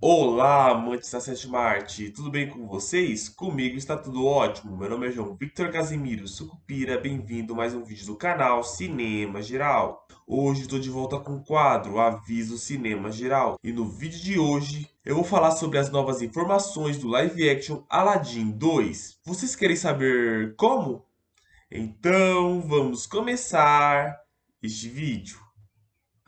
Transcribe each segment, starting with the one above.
Olá, amantes da sétima arte, tudo bem com vocês? Comigo está tudo ótimo. Meu nome é João Victor Casimiro Sucupira, bem-vindo a mais um vídeo do canal Cinema Geral. Hoje estou de volta com o quadro Aviso Cinema Geral e no vídeo de hoje eu vou falar sobre as novas informações do live action Aladdin 2. Vocês querem saber como? Então vamos começar este vídeo.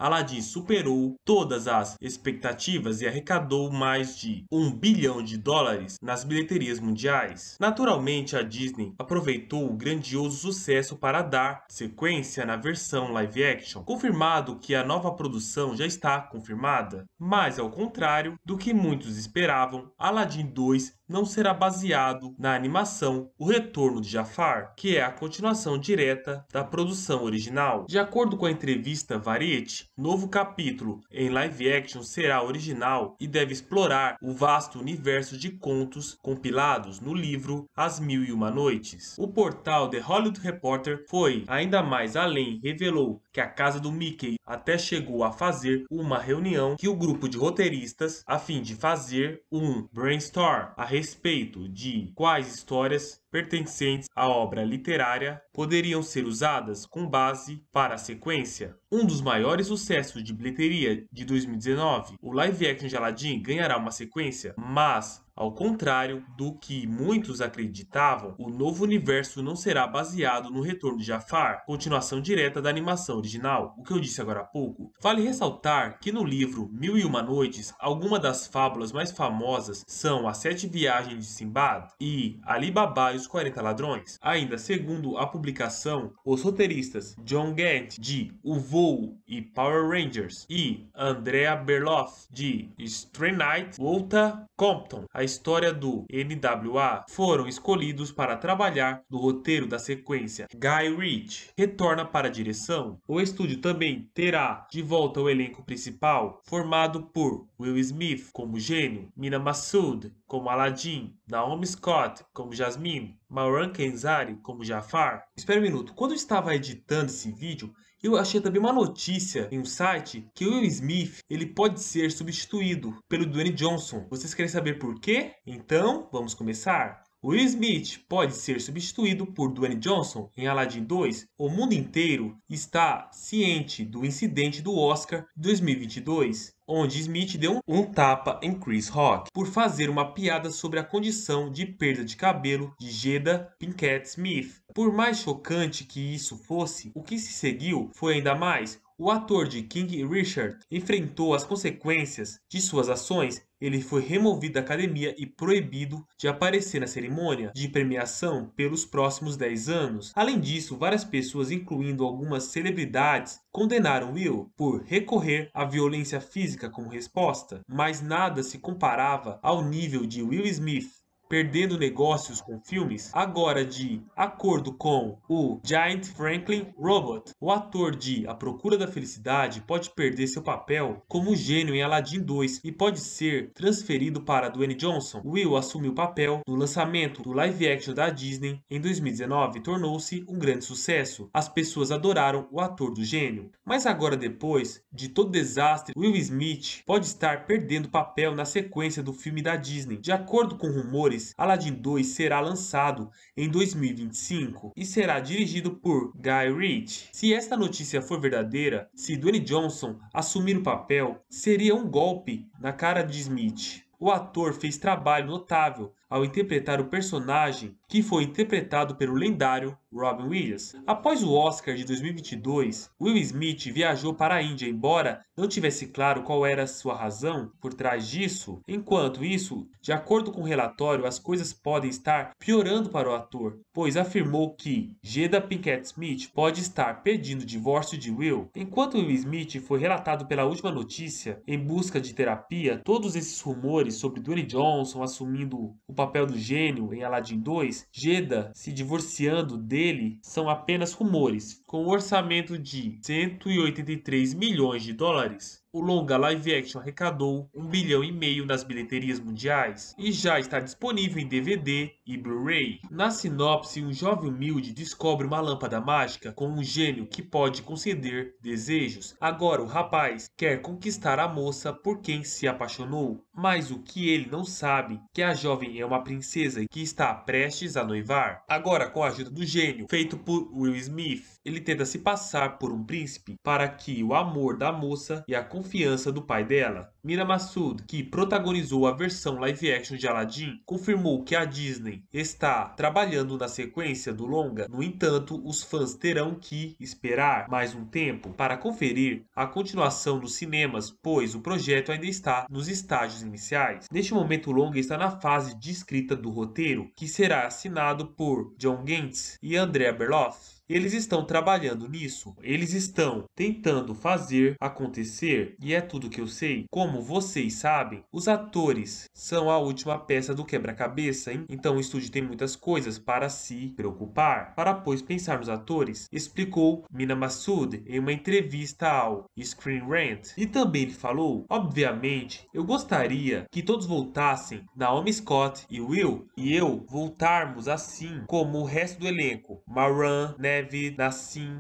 Aladdin superou todas as expectativas e arrecadou mais de um bilhão de dólares nas bilheterias mundiais. Naturalmente, a Disney aproveitou o grandioso sucesso para dar sequência na versão live action, confirmado que a nova produção já está confirmada. Mas, ao contrário do que muitos esperavam, Aladdin 2 não será baseado na animação O Retorno de Jafar, que é a continuação direta da produção original. De acordo com a entrevista Variety, novo capítulo em live action será original e deve explorar o vasto universo de contos compilados no livro As Mil e Uma Noites. O portal The Hollywood Reporter foi ainda mais além e revelou que a casa do Mickey até chegou a fazer uma reunião que o grupo de roteiristas a fim de fazer um brainstorm a respeito de quais histórias pertencentes à obra literária poderiam ser usadas com base para a sequência. Um dos maiores sucessos de bilheteria de 2019, o live action de Aladdin ganhará uma sequência, mas ao contrário do que muitos acreditavam, o novo universo não será baseado no retorno de Jafar, continuação direta da animação original, o que eu disse agora há pouco. Vale ressaltar que no livro Mil e Uma Noites, algumas das fábulas mais famosas são A Sete Viagens de Simbad e Ali Baba e vários 40 ladrões. Ainda segundo a publicação, os roteiristas John Gant de O Voo e Power Rangers e Andrea Berloff de Stray Night Volta Compton, a história do NWA, foram escolhidos para trabalhar no roteiro da sequência. Guy Ritchie retorna para a direção. O estúdio também terá de volta o elenco principal, formado por Will Smith como gênio, Mina Massoud como Aladdin, Naomi Scott como Jasmine, Mauran Kenzari como Jafar? Espera um minuto, quando eu estava editando esse vídeo, eu achei também uma notícia em um site que o Will Smith ele pode ser substituído pelo Dwayne Johnson. Vocês querem saber por quê? Então, vamos começar. Will Smith pode ser substituído por Dwayne Johnson em Aladdin 2. O mundo inteiro está ciente do incidente do Oscar 2022, onde Smith deu um tapa em Chris Rock por fazer uma piada sobre a condição de perda de cabelo de Jada Pinkett Smith. Por mais chocante que isso fosse, o que se seguiu foi ainda mais o ator de King Richard enfrentou as consequências de suas ações. Ele foi removido da academia e proibido de aparecer na cerimônia de premiação pelos próximos 10 anos. Além disso, várias pessoas, incluindo algumas celebridades, condenaram Will por recorrer à violência física como resposta, mas nada se comparava ao nível de Will Smith perdendo negócios com filmes, agora de acordo com o Giant Franklin Robot, o ator de A Procura da Felicidade pode perder seu papel como gênio em Aladdin 2 e pode ser transferido para Dwayne Johnson. Will assumiu o papel no lançamento do live action da Disney em 2019 tornou-se um grande sucesso. As pessoas adoraram o ator do gênio. Mas agora depois de todo desastre, Will Smith pode estar perdendo papel na sequência do filme da Disney. De acordo com rumores Aladdin 2 será lançado em 2025 e será dirigido por Guy Ritchie. Se esta notícia for verdadeira, se Dwayne Johnson assumir o papel, seria um golpe na cara de Smith. O ator fez trabalho notável ao interpretar o personagem que foi interpretado pelo lendário Robin Williams. Após o Oscar de 2022, Will Smith viajou para a Índia, embora não tivesse claro qual era sua razão por trás disso. Enquanto isso, de acordo com o relatório, as coisas podem estar piorando para o ator, pois afirmou que Jada Pinkett Smith pode estar pedindo o divórcio de Will. Enquanto Will Smith foi relatado pela última notícia em busca de terapia, todos esses rumores sobre Dwayne Johnson assumindo o papel do gênio em Aladdin 2, Jeda se divorciando dele são apenas rumores. Com um orçamento de 183 milhões de dólares, o longa live action arrecadou 1 bilhão e meio nas bilheterias mundiais e já está disponível em DVD e Blu-ray. Na sinopse, um jovem humilde descobre uma lâmpada mágica com um gênio que pode conceder desejos. Agora o rapaz quer conquistar a moça por quem se apaixonou, mas o que ele não sabe é que a jovem é uma princesa que está prestes a noivar. Agora, com a ajuda do gênio, feito por Will Smith, ele ele tenta se passar por um príncipe para que o amor da moça e a confiança do pai dela. Mira Massoud, que protagonizou a versão live action de Aladdin, confirmou que a Disney está trabalhando na sequência do longa. No entanto, os fãs terão que esperar mais um tempo para conferir a continuação nos cinemas, pois o projeto ainda está nos estágios iniciais. Neste momento, o longa está na fase de escrita do roteiro, que será assinado por John Gantz e Andrea Berloff. Eles estão trabalhando nisso, eles estão tentando fazer acontecer, e é tudo que eu sei. Como vocês sabem, os atores são a última peça do quebra-cabeça, então o estúdio tem muitas coisas para se preocupar. Para pois pensar nos atores, explicou Mina Massoud em uma entrevista ao Screen Rant. E também ele falou: obviamente, eu gostaria que todos voltassem, Naomi Scott e Will, e eu voltarmos assim como o resto do elenco, Maran, Neve. Né, deve dar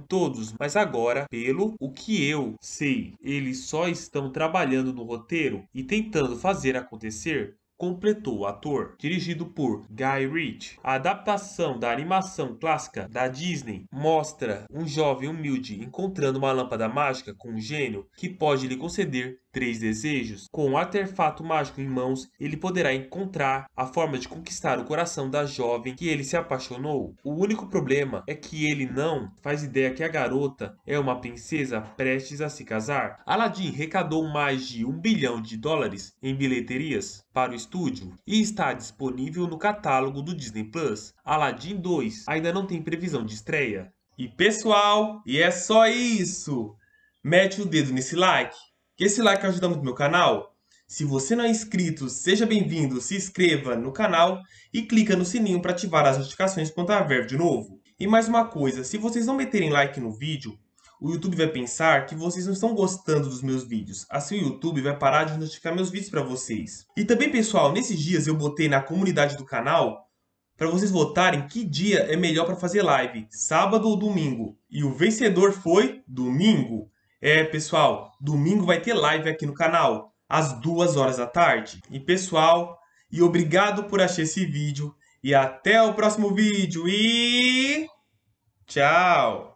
todos, mas agora, pelo o que eu sei, eles só estão trabalhando no roteiro e tentando fazer acontecer completou o ator, dirigido por Guy Ritchie. A adaptação da animação clássica da Disney mostra um jovem humilde encontrando uma lâmpada mágica com um gênio que pode lhe conceder três desejos, com o artefato mágico em mãos, ele poderá encontrar a forma de conquistar o coração da jovem que ele se apaixonou. O único problema é que ele não faz ideia que a garota é uma princesa prestes a se casar. Aladdin arrecadou mais de um bilhão de dólares em bilheterias para o estúdio e está disponível no catálogo do Disney Plus. Aladdin 2 ainda não tem previsão de estreia. E pessoal, e é só isso! Mete o dedo nesse like, que esse like ajuda muito meu canal. Se você não é inscrito, seja bem-vindo, se inscreva no canal e clica no sininho para ativar as notificações quando ver de novo. E mais uma coisa, se vocês não meterem like no vídeo, o YouTube vai pensar que vocês não estão gostando dos meus vídeos. Assim o YouTube vai parar de notificar meus vídeos para vocês. E também, pessoal, nesses dias eu botei na comunidade do canal para vocês votarem que dia é melhor para fazer live, sábado ou domingo. E o vencedor foi domingo. É, pessoal, domingo vai ter live aqui no canal, às duas horas da tarde. E pessoal, e obrigado por assistir esse vídeo. E até o próximo vídeo e... Tchau!